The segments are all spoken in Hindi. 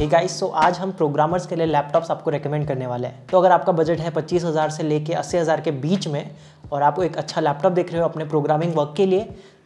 हे गाइस सो आज हम प्रोग्रामर्स के लिए लैपटॉप्स आपको रेकमेंड करने वाले हैं तो अगर आपका बजट है पच्चीस हज़ार से लेके अस्सी हज़ार के बीच में और आप एक अच्छा लैपटॉप देख रहे हो अपने प्रोग्रामिंग वर्क के लिए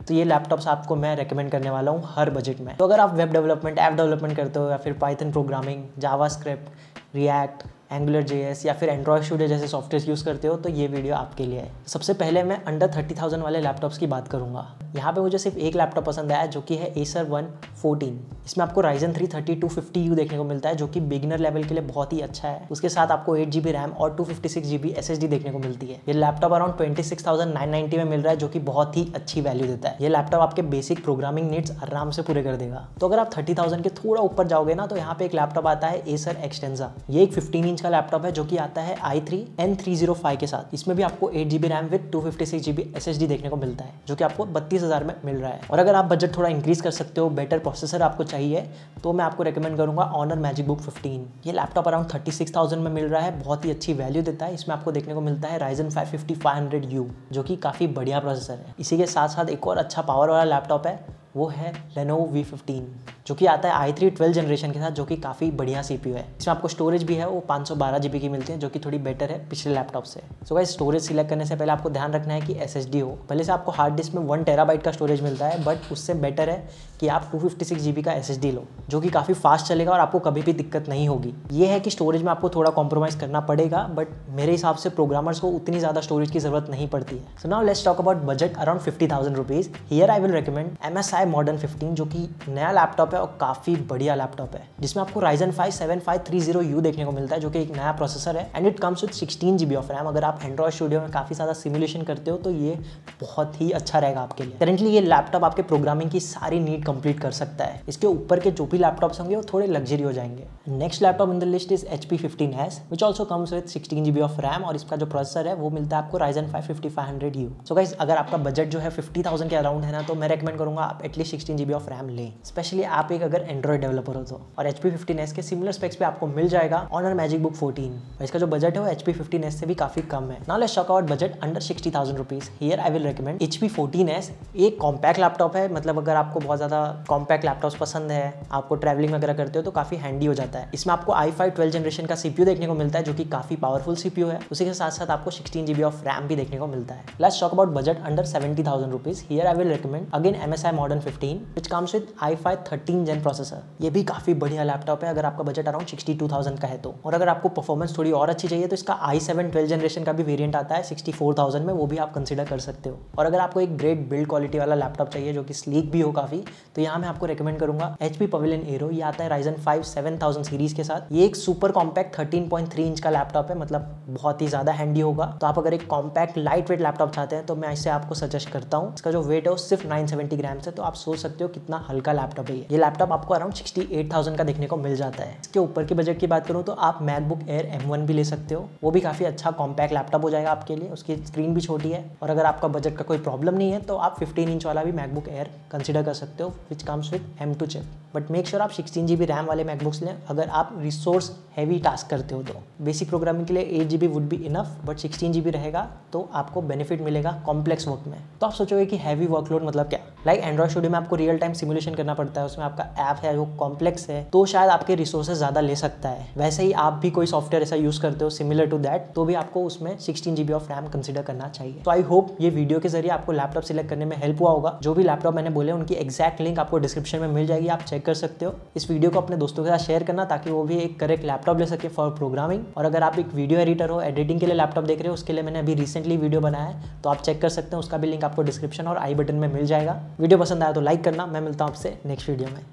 तो ये लैपटॉप्स आपको मैं रेकमेंड करने वाला हूँ हर बजट में तो अगर आप वेब डेवलपमेंट ऐप डेवलपमेंट करते हो या फिर Python programming JavaScript React Angular J या फिर एंड्रॉयड स्टूडियो जैसे सॉफ्टवेयर यूज़ करते हो तो ये वीडियो आपके लिए है सबसे पहले मैं अंडर थर्टी थाउजेंड वाले लैपटॉप्स की बात करूँगा यहाँ पे मुझे सिर्फ एक लैपटॉप पसंद आया जो कि है एसर वन फोर्टीन इसमें आपको Ryzen three thirty two fifty U देखने को मिलता है जो कि बिगिनर लेवल के लिए बहुत ही अच्छा है उसके साथ आपको एट जी रैम और two fifty six S D देखने को मिलती है ये laptop around twenty six thousand nine में मिल रहा है जो कि बहुत ही अच्छी वैल्यू देता है ये लैपटॉप आपके बेसिक प्रोग्रामिंग नीड्स आराम से पूरे कर देगा तो अगर आप थर्टी थाउजेंड के थोड़ा ऊपर जाओगे ना तो यहाँ पे एक लैपटॉप आता है एसर एक्सटेंजा ये एक फिफ्टीन इंच का लैपटॉप है जो कि आता है I three N three zero five के साथ इसमें भी आपको eight GB RAM with two fifty six GB S S D देखने को मिलता है जो कि आपको बत्तीस हज़ार में मिल रहा है और अगर आप बजट थोड़ा इंक्रीज़ कर सकते हो बेटर प्रोसेसर आपको चाहिए तो मैं आपको रिकमेंड करूँगा ऑनर मैजिक बुक फिफ्टीन ये laptop around thirty six thousand में मिल रहा है बहुत ही अच्छी वैल्यू देता है इसमें आपको देखने को मिलता है Ryzen five fifty five hundred U जो कि काफ़ी बढ़िया प्रोसेसर है इसी के साथ साथ एक और अच्छा पावर वाला लैपटॉप है वो है लेनोवो वी फिफ्टीन जो कि आता है आई थ्री ट्वेल्व जनरेशन के साथ जो कि काफ़ी बढ़िया सी है इसमें आपको स्टोरेज भी है वो पाँच सौ बारह की मिलती है जो कि थोड़ी बेटर है पिछले लैपटॉप से सो गाइस स्टोरेज सिलेक्ट करने से पहले आपको ध्यान रखना है कि एस हो पहले से आपको हार्ड डिस्क में वन टेरा का स्टोरेज मिलता है बट उससे बेटर है कि आप टू फिफ्टी का एस लो जो कि काफ़ी फास्ट चलेगा और आपको कभी भी दिक्कत नहीं होगी ये है कि स्टोरेज में आपको थोड़ा कॉम्प्रोमाइज़ करना पड़ेगा बट मेरे हिसाब से प्रोग्रामर्स को उतनी ज़्यादा स्टोरेज की ज़रूरत नहीं पड़ती है so now let's talk about budget around fifty thousand rupees here I will recommend M S I Modern fifteen जो कि नया लैपटॉप है और काफ़ी बढ़िया लैपटॉप है जिसमें आपको Ryzen five seven five three zero U देखने को मिलता है जो कि एक नया प्रोसेसर है and it comes with sixteen GB of RAM अगर आप एंड्रॉइड स्टूडियो में काफ़ी ज़्यादा सिमुलेशन करते हो तो ये बहुत ही अच्छा रहेगा आपके लिए करेंटली ये लैपटॉप आपके प्रोग्रामिंग की सारी नीड कंप्लीट कर सकता है इसके ऊपर के जो भी लैपटॉप्स होंगे वो थोड़े लग्जरी हो जाएंगे next laptop in the list is H P fifteen S which also comes with sixteen GB of RAM और इसका जो प्रोसेसर है वो मिलता है आपको Ryzen five fifty five hundred U so guys अगर आपका बजट जो है फिफ्टी थाउजेंड के अराउंड है ना तो मैं रेकमेंड करूंगा आप at least sixteen GB of RAM लें स्पेशली आप आप एक अगर एंड्रॉइड डेवलपर हो तो और एच पी फिफ्टीन एस के सिमिलर स्पेक्स पे आपको मिल जाएगा ऑनर मैजिक बुक फोर्टीन इसका जो बजट है वो एच पी फिफ्टीन एस से भी काफी कम है now let's talk about budget under sixty thousand rupees here I will recommend H P fourteen S एक कॉम्पैक्ट लैपटॉप है मतलब अगर आपको बहुत ज्यादा कॉम्पैक्ट लैपटॉप पसंद है आपको ट्रैवलिंग वगैरह करते हो तो काफी हैंडी हो जाता है इसमें आपको आई फाइव ट्वेल्व जनरेशन का सीपीयू देखने को मिलता है जो कि काफी पावरफुल सीपीयू है उसी के साथ साथ आपको सिक्सटीन जीबी ऑफ रैम भी देखने को मिलता है let's talk about budget under seventy thousand rupees here I will recommend again M S I Modern fifteen which comes with I five thirty sixteen gen processor ये भी काफ़ी बढ़िया लैपटॉप है अगर आपका budget around sixty two thousand का है तो और अगर आपको परफॉर्मेंस थोड़ी और अच्छी चाहिए तो इसका आई सेवन ट्वेल्व जनरेशन का भी वेरियंट आता है सिक्सटी फोर थाउजेंड में वो भी आप कंसिडर कर सकते हो और अगर आपको एक ग्रेट बिल्ड क्वालिटी वाला लैपटॉप चाहिए जो कि स्लीक भी हो काफ़ी तो यहाँ मैं आपको रिकमेंड करूंगा एच पी पवेलियन एरो ये आता है Ryzen five seven thousand series के साथ ये एक super compact thirteen point three inch का लैपटॉप है मतलब बहुत ही ज़्यादा हैंडी होगा तो आप अगर एक कॉम्पैक्ट लाइट वेट लैपटॉप चाहते हैं तो मैं इसे आपको सजेस्ट करता हूँ इसका जो वेट है वो सिर्फ नाइन सेवेंटी ग्राम है तो आप सोच सकते हो कितना हल्का लैपटॉप है ये लैपटॉप आपको अराउंड सिक्सटी एट थाउजेंड का देखने को मिल जाता है इसके ऊपर के बजट की बात करूँ तो आप मैकबुक एयर एम वन भी ले सकते हो वो भी काफ़ी अच्छा कॉम्पैक्ट लैपटॉप हो जाएगा आपके लिए उसकी स्क्रीन भी छोटी है और अगर आपका बजट का कोई प्रॉब्लम नहीं है तो आप फिफ्टीन इंच वाला भी मैकबुक एयर कंसिडर कर सकते हो which comes with M two chip but make sure आप सिक्सटीन जी बी रैम वाले मैकबुक्स लें अगर आप रिसोर्स हैवी टास्क करते हो तो बेसिक प्रोग्रामिंग के लिए एट जी बी वुड भी enough but sixteen G B रहेगा तो आपको बेनिफिट मिलेगा कॉम्प्लेक्स वर्क में तो आप सोचोगे कि हैवी वर्कलोड मतलब क्या लाइक एंड्रॉइड स्टूडियो में आपको रियल टाइम सिमुलेशन करना पड़ता है उसमें आप आपका ऐप है वो कॉम्प्लेक्स है तो शायद आपके रिसोर्सेज ज़्यादा ले सकता है वैसे ही आप भी कोई सॉफ्टवेयर ऐसा यूज़ करते हो सिमिलर टू दैट तो भी आपको उसमें sixteen GB of RAM consider करना चाहिए तो आई होप ये वीडियो के जरिए आपको लैपटॉप सिलेक्ट करने में हेल्प हुआ होगा जो भी लैपटॉप मैंने बोले उनकी एक्जैक्ट लिंक आपको डिस्क्रिप्शन में मिल जाएगी आप चेक कर सकते हो इस वीडियो को अपने दोस्तों के साथ शेयर करना ताकि वो भी एक करेक्ट लैपटॉप ले सके फॉर प्रोग्रामिंग और अगर आप एक वीडियो एडिटर हो एडिटिंग के लिए लैपटॉप देख रहे हो उसके लिए मैंने अभी रिसेंटली वीडियो बनाया है तो आप चेक कर सकते हैं उसका भी लिंक आपको डिस्क्रिप्शन और आई बटन में मिल जाएगा वीडियो पसंद आया तो लाइक करना मैं मिलता हूँ आपसे नेक्स्ट वीडियो में